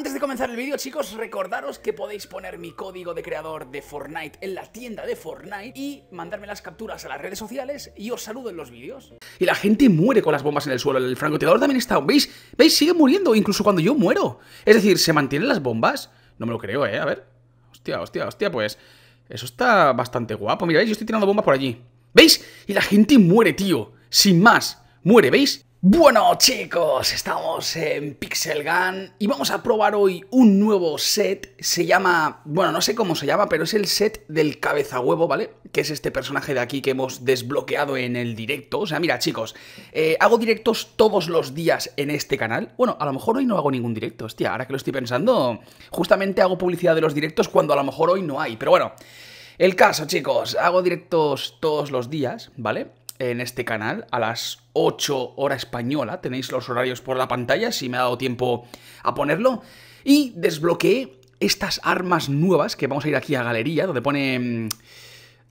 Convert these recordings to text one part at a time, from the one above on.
Antes de comenzar el vídeo, chicos, recordaros que podéis poner mi código de creador de Fortnite en la tienda de Fortnite y mandarme las capturas a las redes sociales y os saludo en los vídeos. Y la gente muere con las bombas en el suelo, el francotirador también está, ¿veis? ¿Veis? Sigue muriendo, incluso cuando yo muero. Es decir, ¿se mantienen las bombas? No me lo creo, ¿eh? A ver. Hostia, hostia, hostia, pues... Eso está bastante guapo. Mira, ¿veis? Yo estoy tirando bombas por allí. ¿Veis? Y la gente muere, tío. Sin más. Muere, ¿veis? Bueno chicos, estamos en Pixel Gun y vamos a probar hoy un nuevo set, se llama, bueno no sé cómo se llama, pero es el set del cabeza huevo, ¿vale? Que es este personaje de aquí que hemos desbloqueado en el directo, o sea mira chicos, eh, hago directos todos los días en este canal, bueno a lo mejor hoy no hago ningún directo, hostia, ahora que lo estoy pensando, justamente hago publicidad de los directos cuando a lo mejor hoy no hay, pero bueno... El caso, chicos, hago directos todos los días, ¿vale? en este canal a las 8 hora española. Tenéis los horarios por la pantalla, si me ha dado tiempo a ponerlo. Y desbloqueé estas armas nuevas que vamos a ir aquí a galería, donde pone mm,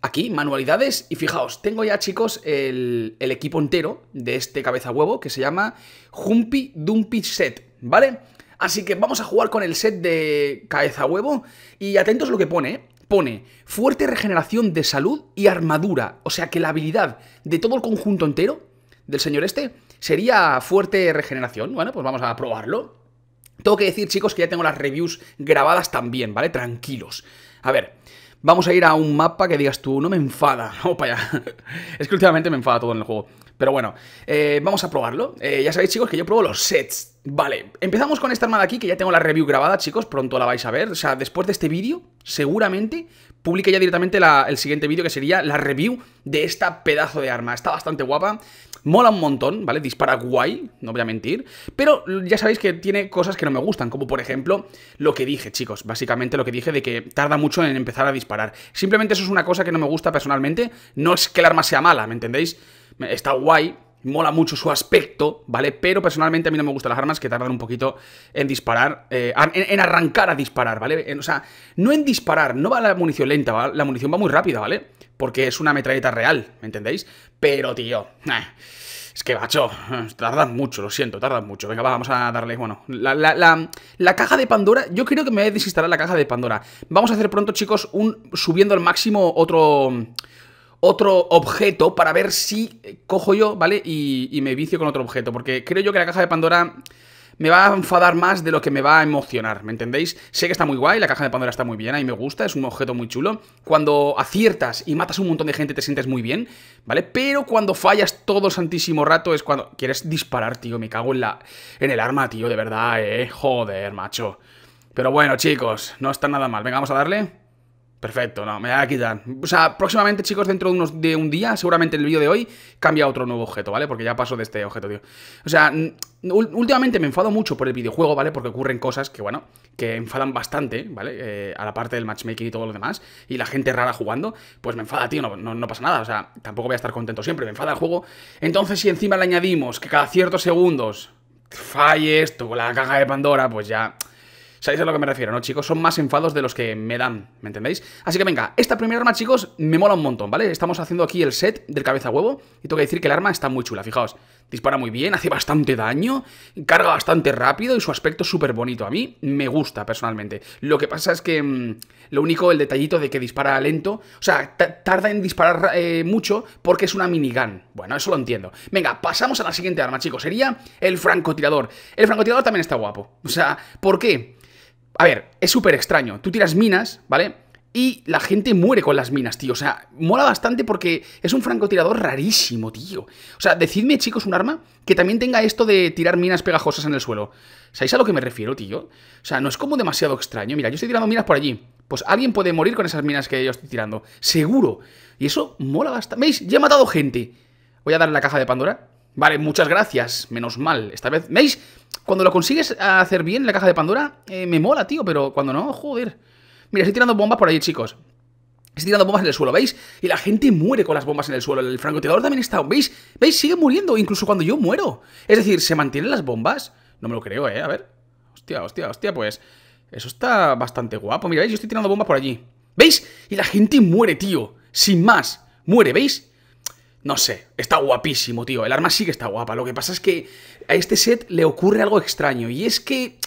aquí manualidades. Y fijaos, tengo ya, chicos, el, equipo entero de este cabeza huevo que se llama jumpy Dumpy Set, ¿vale? Así que vamos a jugar con el set de cabeza huevo y atentos lo que pone, ¿eh? pone fuerte regeneración de salud y armadura, o sea que la habilidad de todo el conjunto entero del señor este. ¿Sería fuerte regeneración? Bueno, pues vamos a probarlo. Tengo que decir, chicos, que ya tengo las reviews grabadas también, ¿vale? Tranquilos. A ver, vamos a ir a un mapa que digas tú, no me enfada, no para allá. es que últimamente me enfada todo en el juego. Pero bueno, eh, vamos a probarlo. Eh, ya sabéis, chicos, que yo pruebo los sets. Vale, empezamos con esta arma de aquí, que ya tengo la review grabada, chicos, pronto la vais a ver. O sea, después de este vídeo, seguramente, publique ya directamente el siguiente vídeo, que sería la review de esta pedazo de arma. Está bastante guapa, Mola un montón, ¿vale? Dispara guay, no voy a mentir. Pero ya sabéis que tiene cosas que no me gustan, como por ejemplo lo que dije, chicos. Básicamente lo que dije de que tarda mucho en empezar a disparar. Simplemente eso es una cosa que no me gusta personalmente. No es que el arma sea mala, ¿me entendéis? Está guay, mola mucho su aspecto, ¿vale? Pero personalmente a mí no me gustan las armas que tardan un poquito en disparar, eh, en, arrancar a disparar, ¿vale? o sea, no en disparar, no va la munición lenta, ¿vale? la munición va muy rápida, ¿vale? Porque es una metralleta real, ¿me entendéis? Pero, tío, eh, es que, macho... tardan mucho, lo siento, tardan mucho. Venga, vamos a darle, bueno, la, la, la, la, caja de Pandora, yo creo que me voy a desinstalar la caja de Pandora. Vamos a hacer pronto, chicos, un subiendo al máximo otro otro objeto para ver si eh, cojo yo, ¿vale? Y, me vicio con otro objeto, porque creo yo que la caja de Pandora me va a enfadar más de lo que me va a emocionar, ¿me entendéis? Sé que está muy guay, la caja de Pandora está muy bien, a mí me gusta, es un objeto muy chulo. Cuando aciertas y matas a un montón de gente te sientes muy bien, ¿vale? Pero cuando fallas todo santísimo rato es cuando quieres disparar, tío, me cago en la en el arma, tío, de verdad, eh, joder, macho. Pero bueno, chicos, no está nada mal. Venga, vamos a darle. Perfecto, no, me voy a quitar. O sea, próximamente, chicos, dentro de, unos, de un día, seguramente el vídeo de hoy, cambia otro nuevo objeto, ¿vale? Porque ya paso de este objeto, tío. O sea, últimamente me enfado mucho por el videojuego, ¿vale? Porque ocurren cosas que, bueno, que enfadan bastante, ¿vale? Eh, a la parte del matchmaking y todo lo demás, y la gente rara jugando, pues me enfada, tío, no, no, pasa nada. O sea, tampoco voy a estar contento siempre, me enfada el juego. Entonces, si encima le añadimos que cada ciertos segundos falles esto la caja de Pandora, pues ya ¿Sabéis a lo que me refiero, no, chicos? Son más enfados de los que me dan, ¿me entendéis? Así que venga, esta primera arma, chicos, me mola un montón, ¿vale? Estamos haciendo aquí el set del cabeza huevo y tengo que decir que el arma está muy chula, fijaos. Dispara muy bien, hace bastante daño, carga bastante rápido y su aspecto es súper bonito. A mí me gusta, personalmente. Lo que pasa es que mm, lo único, el detallito de que dispara lento, o sea, tarda en disparar eh, mucho porque es una minigun. Bueno, eso lo entiendo. Venga, pasamos a la siguiente arma, chicos. Sería el francotirador. El francotirador también está guapo. O sea, ¿por qué? A ver, es súper extraño. Tú tiras minas, ¿vale? Y la gente muere con las minas, tío. O sea, mola bastante porque es un francotirador rarísimo, tío. O sea, decidme, chicos, un arma que también tenga esto de tirar minas pegajosas en el suelo. ¿Sabéis a lo que me refiero, tío? O sea, no es como demasiado extraño. Mira, yo estoy tirando minas por allí. Pues alguien puede morir con esas minas que yo estoy tirando. Seguro. Y eso mola bastante. ¿Veis? Ya he matado gente. Voy a dar la caja de Pandora. Vale, muchas gracias. Menos mal. Esta vez... ¿Veis? Cuando lo consigues hacer bien en la caja de Pandora, eh, me mola, tío, pero cuando no, joder. Mira, estoy tirando bombas por ahí, chicos. Estoy tirando bombas en el suelo, ¿veis? Y la gente muere con las bombas en el suelo. El francotirador también está, ¿veis? ¿Veis? Sigue muriendo, incluso cuando yo muero. Es decir, ¿se mantienen las bombas? No me lo creo, ¿eh? A ver. Hostia, hostia, hostia, pues... Eso está bastante guapo. Mira, ¿veis? Yo estoy tirando bombas por allí. ¿Veis? Y la gente muere, tío. Sin más. Muere, ¿veis? No sé, está guapísimo, tío. El arma sí que está guapa. Lo que pasa es que a este set le ocurre algo extraño. Y es que...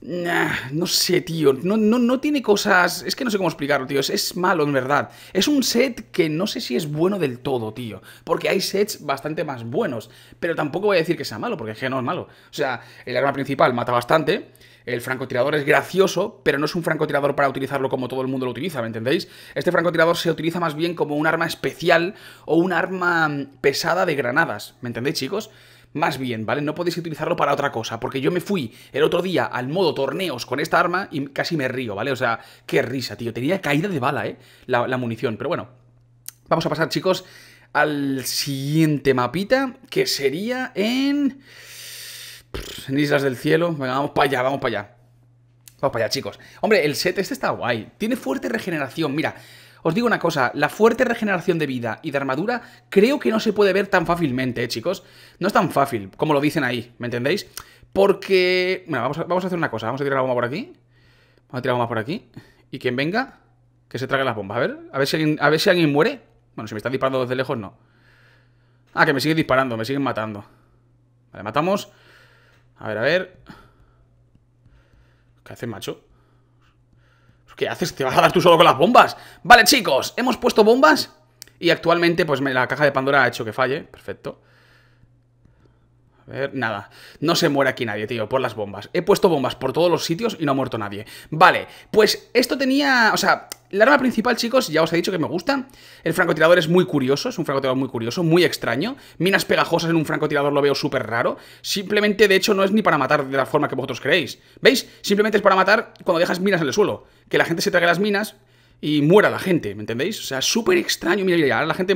no sé, tío. No, no, no, tiene cosas. Es que no sé cómo explicarlo, tío. Es, es, malo, en verdad. Es un set que no sé si es bueno del todo, tío. Porque hay sets bastante más buenos. Pero tampoco voy a decir que sea malo, porque es que no es malo. O sea, el arma principal mata bastante. El francotirador es gracioso, pero no es un francotirador para utilizarlo como todo el mundo lo utiliza, ¿me entendéis? Este francotirador se utiliza más bien como un arma especial o un arma mm, pesada de granadas, ¿me entendéis, chicos? Más bien, ¿vale? No podéis utilizarlo para otra cosa, porque yo me fui el otro día al modo torneos con esta arma y casi me río, ¿vale? O sea, qué risa, tío. Tenía caída de bala, ¿eh? La, munición, pero bueno. Vamos a pasar, chicos, al siguiente mapita, que sería en en Islas del Cielo. Venga, vamos para allá, vamos para allá. Vamos para allá, chicos. Hombre, el set este está guay. Tiene fuerte regeneración, mira. Os digo una cosa, la fuerte regeneración de vida y de armadura creo que no se puede ver tan fácilmente, ¿eh, chicos. No es tan fácil, como lo dicen ahí, ¿me entendéis? Porque... Bueno, vamos a, hacer una cosa. Vamos a tirar la bomba por aquí. Vamos a tirar la bomba por aquí. Y quien venga, que se trague las bombas. A ver, a ver si a ver si alguien muere. Bueno, si me están disparando desde lejos, no. Ah, que me sigue disparando, me siguen matando. Vale, matamos. A ver, a ver. ¿Qué haces, macho? ¿Qué haces? ¿Te vas a dar tú solo con las bombas? Vale, chicos, hemos puesto bombas y actualmente pues la caja de Pandora ha hecho que falle. Perfecto. A ver, nada. No se muere aquí nadie, tío, por las bombas. He puesto bombas por todos los sitios y no ha muerto nadie. Vale, pues esto tenía... O sea, la arma principal, chicos, ya os he dicho que me gusta. El francotirador es muy curioso, es un francotirador muy curioso, muy extraño. Minas pegajosas en un francotirador lo veo súper raro. Simplemente, de hecho, no es ni para matar de la forma que vosotros creéis. ¿Veis? Simplemente es para matar cuando dejas minas en el suelo. Que la gente se trague las minas y muera la gente, ¿me entendéis? O sea, súper extraño. Mira, mira, ahora la gente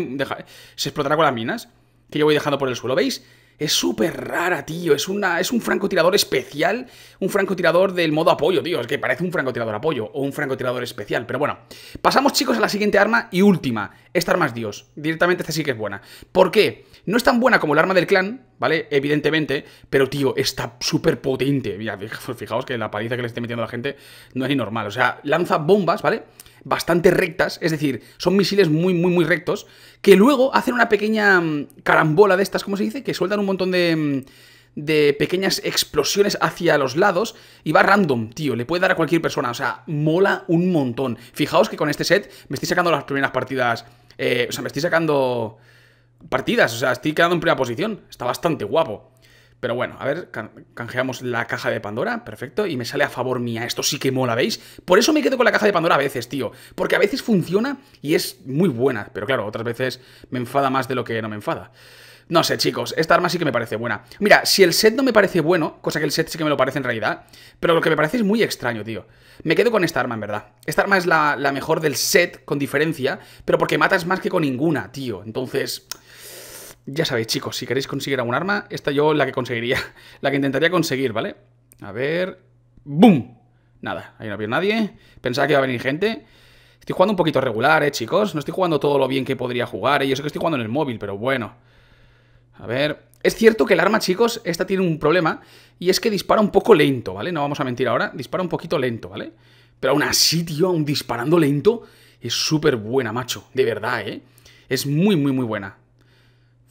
se explotará con las minas que yo voy dejando por el suelo. ¿Veis? Es súper rara, tío. Es, una, es un francotirador especial. Un francotirador del modo apoyo, tío. Es que parece un francotirador apoyo o un francotirador especial. Pero bueno, pasamos, chicos, a la siguiente arma y última. Esta arma es Dios. Directamente esta sí que es buena. ¿Por qué? No es tan buena como el arma del clan, ¿vale? Evidentemente. Pero, tío, está súper potente. Mira, fijaos que la paliza que le esté metiendo a la gente no es ni normal. O sea, lanza bombas, ¿vale? vale bastante rectas, es decir, son misiles muy, muy, muy rectos, que luego hacen una pequeña mm, carambola de estas, ¿cómo se dice? Que sueltan un montón de mm, de pequeñas explosiones hacia los lados y va random, tío, le puede dar a cualquier persona, o sea, mola un montón. Fijaos que con este set me estoy sacando las primeras partidas, eh, o sea, me estoy sacando partidas, o sea, estoy quedando en primera posición, está bastante guapo. Pero bueno, a ver, canjeamos la caja de Pandora, perfecto, y me sale a favor mía. Esto sí que mola, ¿veis? Por eso me quedo con la caja de Pandora a veces, tío. Porque a veces funciona y es muy buena, pero claro, otras veces me enfada más de lo que no me enfada. No sé, chicos, esta arma sí que me parece buena. Mira, si el set no me parece bueno, cosa que el set sí que me lo parece en realidad, pero lo que me parece es muy extraño, tío. Me quedo con esta arma, en verdad. Esta arma es la, mejor del set, con diferencia, pero porque matas más que con ninguna, tío. Entonces ya sabéis, chicos, si queréis conseguir algún arma, esta yo la que conseguiría, la que intentaría conseguir, ¿vale? A ver... ¡Bum! Nada, ahí no había nadie. Pensaba que iba a venir gente. Estoy jugando un poquito regular, ¿eh, chicos? No estoy jugando todo lo bien que podría jugar, ¿eh? Yo sé que estoy jugando en el móvil, pero bueno. A ver... Es cierto que el arma, chicos, esta tiene un problema. Y es que dispara un poco lento, ¿vale? No vamos a mentir ahora. Dispara un poquito lento, ¿vale? Pero aún así, tío, aún disparando lento, es súper buena, macho. De verdad, ¿eh? Es muy, muy, muy buena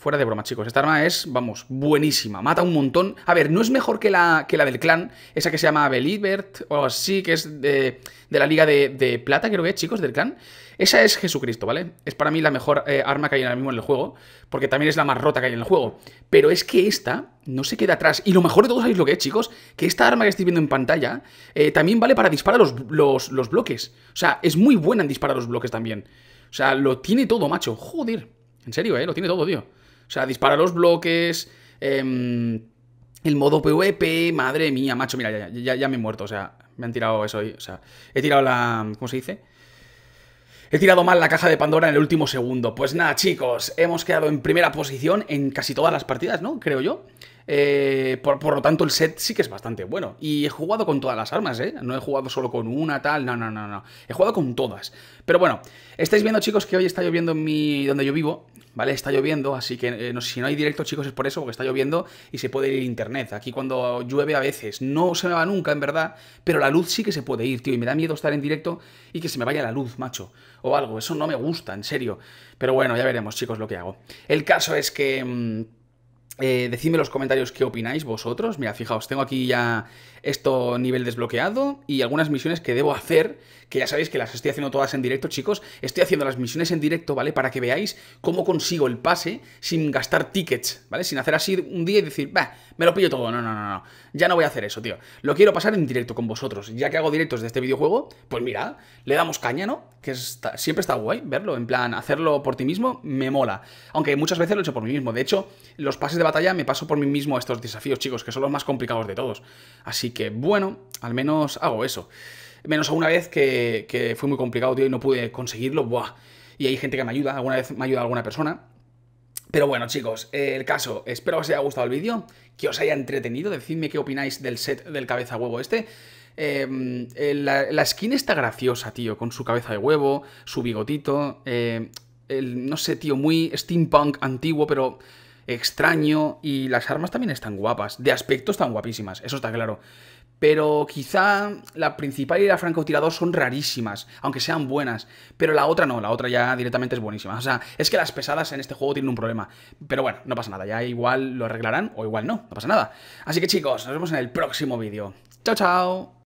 fuera de broma, chicos. Esta arma es, vamos, buenísima. Mata un montón. A ver, no es mejor que la, que la del clan, esa que se llama Belibert o así, que es de, de la Liga de, Plata, creo que es, chicos, del clan. Esa es Jesucristo, ¿vale? Es para mí la mejor eh, arma que hay ahora mismo en el juego, porque también es la más rota que hay en el juego. Pero es que esta no se queda atrás. Y lo mejor de todo, ¿sabéis lo que es, chicos? Que esta arma que estáis viendo en pantalla eh, también vale para disparar los, los bloques. O sea, es muy buena en disparar los bloques también. O sea, lo tiene todo, macho. Joder. En serio, ¿eh? Lo tiene todo, tío. O sea, dispara los bloques, em, el modo PvP, madre mía, macho, mira, ya, ya, ya, me he muerto, o sea, me han tirado eso, o sea, he tirado la... ¿Cómo se dice? He tirado mal la caja de Pandora en el último segundo. Pues nada, chicos, hemos quedado en primera posición en casi todas las partidas, ¿no? Creo yo. Eh, por, lo tanto, el set sí que es bastante bueno. Y he jugado con todas las armas, ¿eh? No he jugado solo con una, tal, no, no, no, no. He jugado con todas. Pero bueno, estáis viendo, chicos, que hoy está lloviendo en mi... donde yo vivo, ¿vale? Está lloviendo, así que eh, si no hay directo, chicos, es por eso, porque está lloviendo y se puede ir internet. Aquí cuando llueve a veces no se me va nunca, en verdad, pero la luz sí que se puede ir, tío, y me da miedo estar en directo y que se me vaya la luz, macho, o algo. Eso no me gusta, en serio. Pero bueno, ya veremos, chicos, lo que hago. El caso es que... Mm, eh, decidme en los comentarios qué opináis vosotros. Mira, fijaos, tengo aquí ya esto nivel desbloqueado y algunas misiones que debo hacer, que ya sabéis que las estoy haciendo todas en directo, chicos. Estoy haciendo las misiones en directo, ¿vale? Para que veáis cómo consigo el pase sin gastar tickets, ¿vale? Sin hacer así un día y decir, bah, me lo pillo todo. No, no, no, no. Ya no voy a hacer eso, tío. Lo quiero pasar en directo con vosotros. Ya que hago directos de este videojuego, pues mira, le damos caña, ¿no? Que siempre está guay verlo. En plan, hacerlo por ti mismo me mola. Aunque muchas veces lo he hecho por mí mismo. De hecho, los pases de batalla me paso por mí mismo estos desafíos, chicos, que son los más complicados de todos. Así que, bueno, al menos hago eso. Menos a una vez que, fue muy complicado, tío, y no pude conseguirlo, buah. Y hay gente que me ayuda, alguna vez me ha ayudado alguna persona, pero bueno, chicos, el caso, espero que os haya gustado el vídeo, que os haya entretenido, decidme qué opináis del set del cabeza huevo este. Em, la, skin está graciosa, tío, con su cabeza de huevo, su bigotito, eh, el, no sé, tío, muy steampunk antiguo, pero extraño y las armas también están guapas, de aspecto están guapísimas, eso está claro. Pero quizá la principal y la francotirador son rarísimas, aunque sean buenas. Pero la otra no, la otra ya directamente es buenísima. O sea, es que las pesadas en este juego tienen un problema. Pero bueno, no pasa nada, ya igual lo arreglarán o igual no, no pasa nada. Así que chicos, nos vemos en el próximo vídeo. Chao, chao.